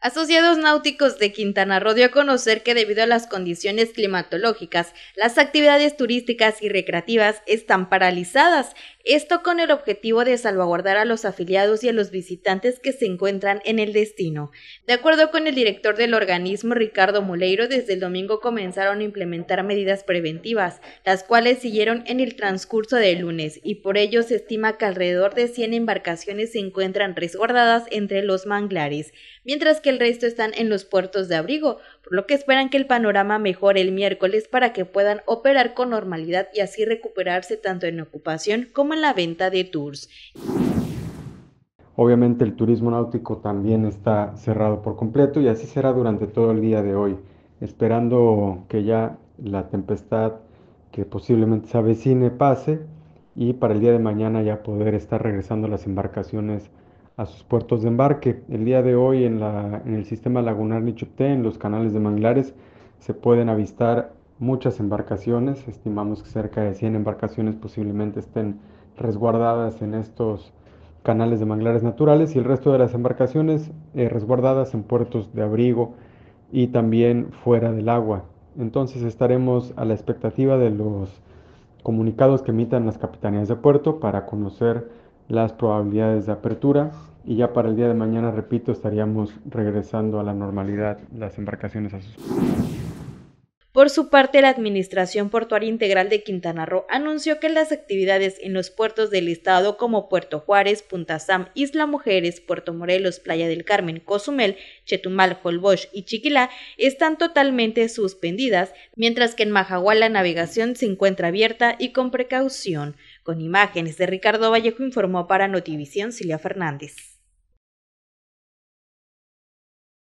Asociados Náuticos de Quintana Roo a conocer que debido a las condiciones climatológicas, las actividades turísticas y recreativas están paralizadas. Esto con el objetivo de salvaguardar a los afiliados y a los visitantes que se encuentran en el destino. De acuerdo con el director del organismo, Ricardo Moleiro, desde el domingo comenzaron a implementar medidas preventivas, las cuales siguieron en el transcurso del lunes, y por ello se estima que alrededor de 100 embarcaciones se encuentran resguardadas entre los manglares, mientras que el resto están en los puertos de abrigo, por lo que esperan que el panorama mejore el miércoles para que puedan operar con normalidad y así recuperarse tanto en ocupación como la venta de tours. Obviamente el turismo náutico también está cerrado por completo y así será durante todo el día de hoy, esperando que ya la tempestad que posiblemente se avecine pase y para el día de mañana ya poder estar regresando las embarcaciones a sus puertos de embarque. El día de hoy en, en el sistema lagunar Nichupté, en los canales de manglares, se pueden avistar muchas embarcaciones, estimamos que cerca de 100 embarcaciones posiblemente estén resguardadas en estos canales de manglares naturales y el resto de las embarcaciones eh, resguardadas en puertos de abrigo y también fuera del agua. Entonces estaremos a la expectativa de los comunicados que emitan las capitanías de puerto para conocer las probabilidades de apertura y ya para el día de mañana, repito, estaríamos regresando a la normalidad las embarcaciones a sus... Por su parte, la Administración Portuaria Integral de Quintana Roo anunció que las actividades en los puertos del estado como Puerto Juárez, Punta Sam, Isla Mujeres, Puerto Morelos, Playa del Carmen, Cozumel, Chetumal, Holbox y Chiquilá están totalmente suspendidas, mientras que en Majagual la navegación se encuentra abierta y con precaución. Con imágenes de Ricardo Vallejo informó para Notivisión Silvia Fernández.